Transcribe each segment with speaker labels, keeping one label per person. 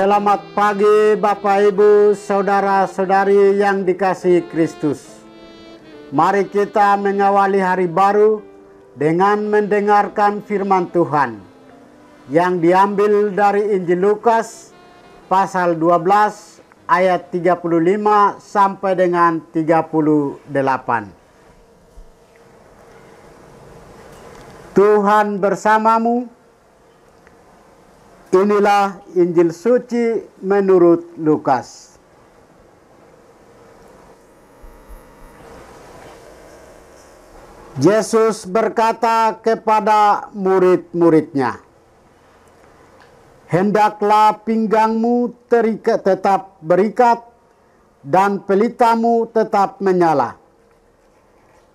Speaker 1: Selamat pagi Bapak Ibu, Saudara-saudari yang dikasih Kristus. Mari kita mengawali hari baru dengan mendengarkan firman Tuhan yang diambil dari Injil Lukas pasal 12 ayat 35 sampai dengan 38. Tuhan bersamamu Inilah Injil suci menurut Lukas. Yesus berkata kepada murid-muridnya, "Hendaklah pinggangmu terikat tetap berikat dan pelitamu tetap menyala.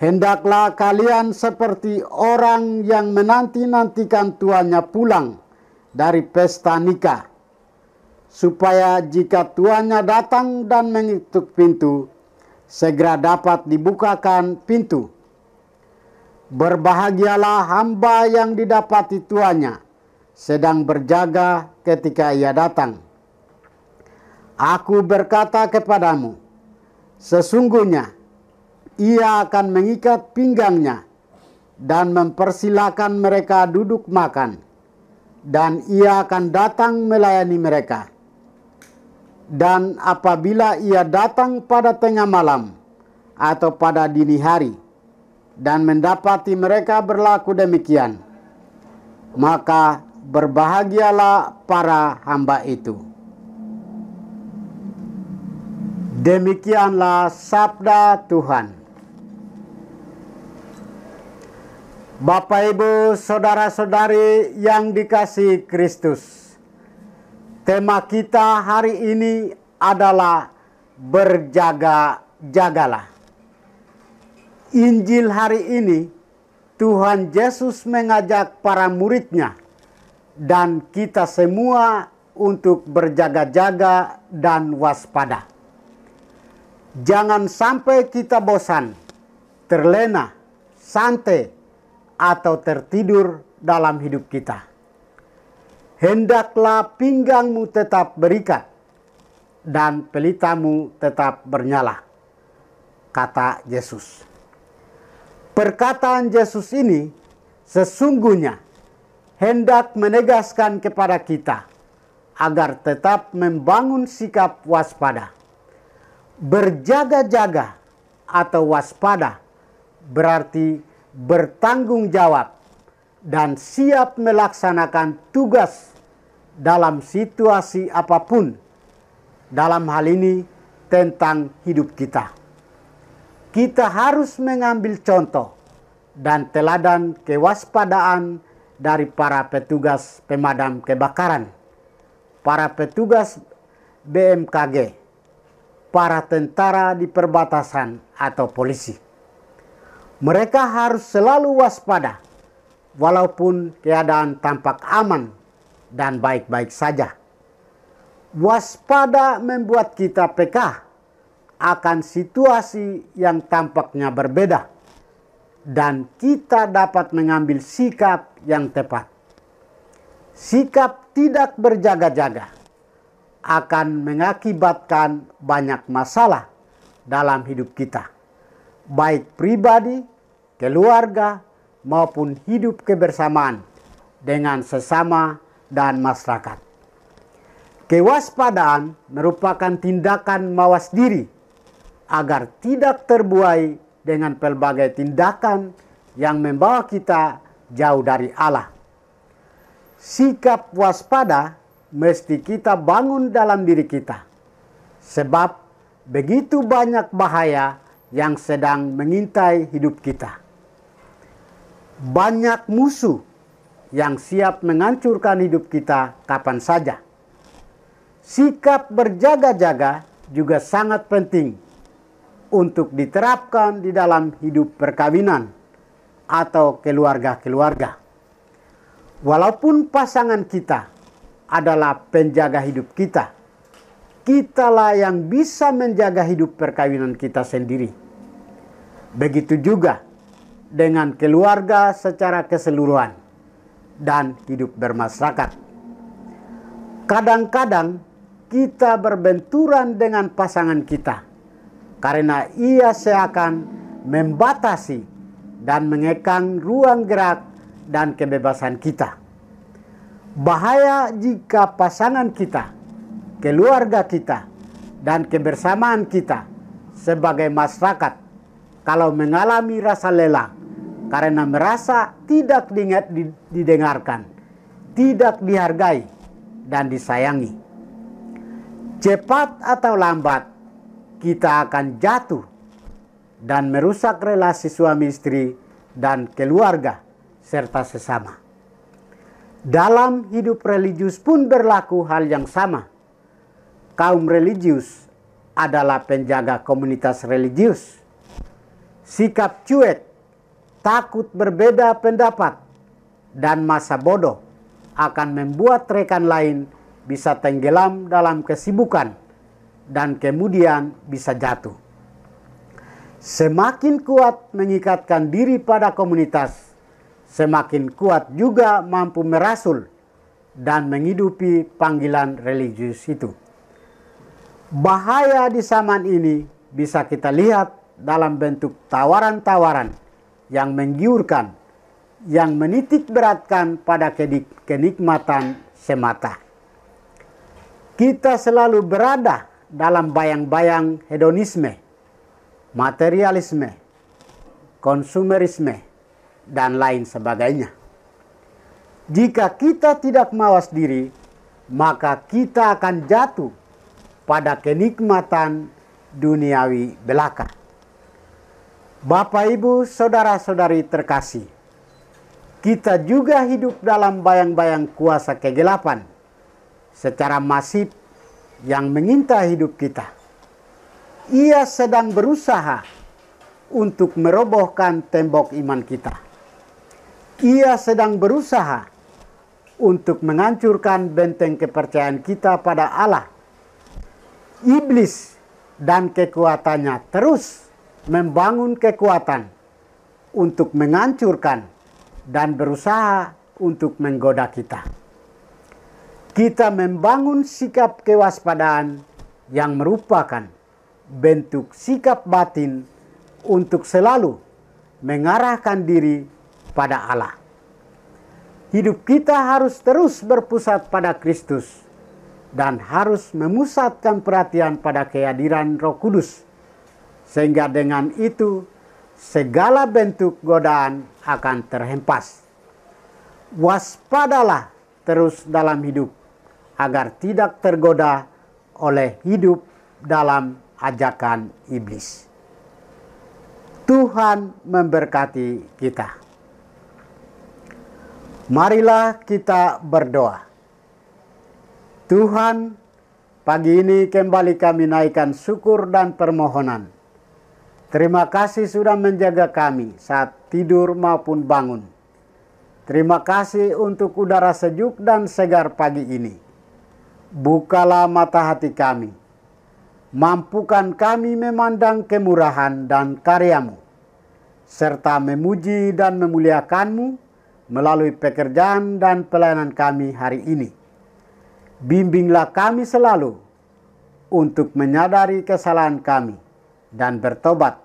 Speaker 1: Hendaklah kalian seperti orang yang menanti-nantikan tuannya pulang." dari pesta nikah, supaya jika tuannya datang dan mengetuk pintu, segera dapat dibukakan pintu. Berbahagialah hamba yang didapati tuannya, sedang berjaga ketika ia datang. Aku berkata kepadamu, sesungguhnya ia akan mengikat pinggangnya dan mempersilahkan mereka duduk makan dan ia akan datang melayani mereka. Dan apabila ia datang pada tengah malam atau pada dini hari dan mendapati mereka berlaku demikian, maka berbahagialah para hamba itu. Demikianlah sabda Tuhan. Bapak, Ibu, saudara-saudari yang dikasih Kristus, tema kita hari ini adalah "Berjaga-jagalah". Injil hari ini, Tuhan Yesus mengajak para muridnya dan kita semua untuk berjaga-jaga dan waspada. Jangan sampai kita bosan, terlena, santai atau tertidur dalam hidup kita. Hendaklah pinggangmu tetap berikat dan pelitamu tetap bernyala, kata Yesus. Perkataan Yesus ini sesungguhnya hendak menegaskan kepada kita agar tetap membangun sikap waspada. Berjaga-jaga atau waspada berarti bertanggung jawab, dan siap melaksanakan tugas dalam situasi apapun. Dalam hal ini, tentang hidup kita, kita harus mengambil contoh dan teladan kewaspadaan dari para petugas pemadam kebakaran, para petugas BMKG, para tentara di perbatasan atau polisi. Mereka harus selalu waspada walaupun keadaan tampak aman dan baik-baik saja. Waspada membuat kita peka akan situasi yang tampaknya berbeda dan kita dapat mengambil sikap yang tepat. Sikap tidak berjaga-jaga akan mengakibatkan banyak masalah dalam hidup kita baik pribadi, keluarga, maupun hidup kebersamaan dengan sesama dan masyarakat. Kewaspadaan merupakan tindakan mawas diri agar tidak terbuai dengan pelbagai tindakan yang membawa kita jauh dari Allah. Sikap waspada mesti kita bangun dalam diri kita, sebab begitu banyak bahaya yang sedang mengintai hidup kita. Banyak musuh yang siap menghancurkan hidup kita kapan saja. Sikap berjaga-jaga juga sangat penting untuk diterapkan di dalam hidup perkawinan atau keluarga-keluarga. Walaupun pasangan kita adalah penjaga hidup kita, kitalah yang bisa menjaga hidup perkawinan kita sendiri. Begitu juga dengan keluarga secara keseluruhan dan hidup bermasyarakat. Kadang-kadang kita berbenturan dengan pasangan kita karena ia seakan membatasi dan mengekang ruang gerak dan kebebasan kita. Bahaya jika pasangan kita keluarga kita, dan kebersamaan kita sebagai masyarakat kalau mengalami rasa lelah karena merasa tidak diingat didengarkan, tidak dihargai, dan disayangi. Cepat atau lambat, kita akan jatuh dan merusak relasi suami istri dan keluarga serta sesama. Dalam hidup religius pun berlaku hal yang sama kaum religius adalah penjaga komunitas religius. Sikap cuek, takut berbeda pendapat, dan masa bodoh akan membuat rekan lain bisa tenggelam dalam kesibukan dan kemudian bisa jatuh. Semakin kuat mengikatkan diri pada komunitas, semakin kuat juga mampu merasul dan menghidupi panggilan religius itu. Bahaya di zaman ini bisa kita lihat dalam bentuk tawaran-tawaran yang menggiurkan, yang menitik beratkan pada kenikmatan semata. Kita selalu berada dalam bayang-bayang hedonisme, materialisme, konsumerisme, dan lain sebagainya. Jika kita tidak mawas diri, maka kita akan jatuh pada kenikmatan duniawi belaka. Bapak, Ibu, Saudara-saudari terkasih, kita juga hidup dalam bayang-bayang kuasa kegelapan secara masif yang mengintai hidup kita. Ia sedang berusaha untuk merobohkan tembok iman kita. Ia sedang berusaha untuk menghancurkan benteng kepercayaan kita pada Allah iblis dan kekuatannya terus membangun kekuatan untuk menghancurkan dan berusaha untuk menggoda kita. Kita membangun sikap kewaspadaan yang merupakan bentuk sikap batin untuk selalu mengarahkan diri pada Allah. Hidup kita harus terus berpusat pada Kristus dan harus memusatkan perhatian pada kehadiran Roh Kudus, sehingga dengan itu segala bentuk godaan akan terhempas. Waspadalah terus dalam hidup agar tidak tergoda oleh hidup dalam ajakan iblis. Tuhan memberkati kita. Marilah kita berdoa. Tuhan, pagi ini kembali kami naikkan syukur dan permohonan. Terima kasih sudah menjaga kami saat tidur maupun bangun. Terima kasih untuk udara sejuk dan segar pagi ini. Bukalah mata hati kami. Mampukan kami memandang kemurahan dan karyamu. Serta memuji dan memuliakanmu melalui pekerjaan dan pelayanan kami hari ini. Bimbinglah kami selalu untuk menyadari kesalahan kami dan bertobat,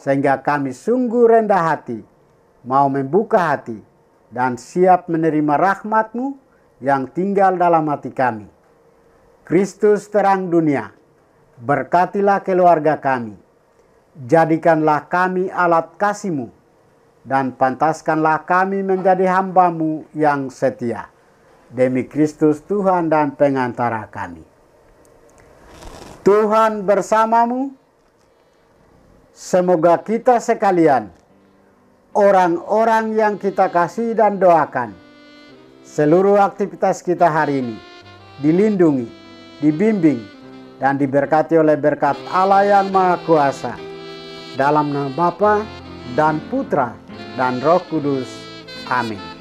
Speaker 1: sehingga kami sungguh rendah hati, mau membuka hati, dan siap menerima rahmat-Mu yang tinggal dalam hati kami. Kristus terang dunia, berkatilah keluarga kami. Jadikanlah kami alat kasih-Mu, dan pantaskanlah kami menjadi hambamu yang setia demi Kristus Tuhan dan pengantara kami. Tuhan bersamamu. Semoga kita sekalian, orang-orang yang kita kasih dan doakan, seluruh aktivitas kita hari ini dilindungi, dibimbing, dan diberkati oleh berkat Allah yang Maha Kuasa. Dalam nama Bapa dan Putra dan Roh Kudus. Amin.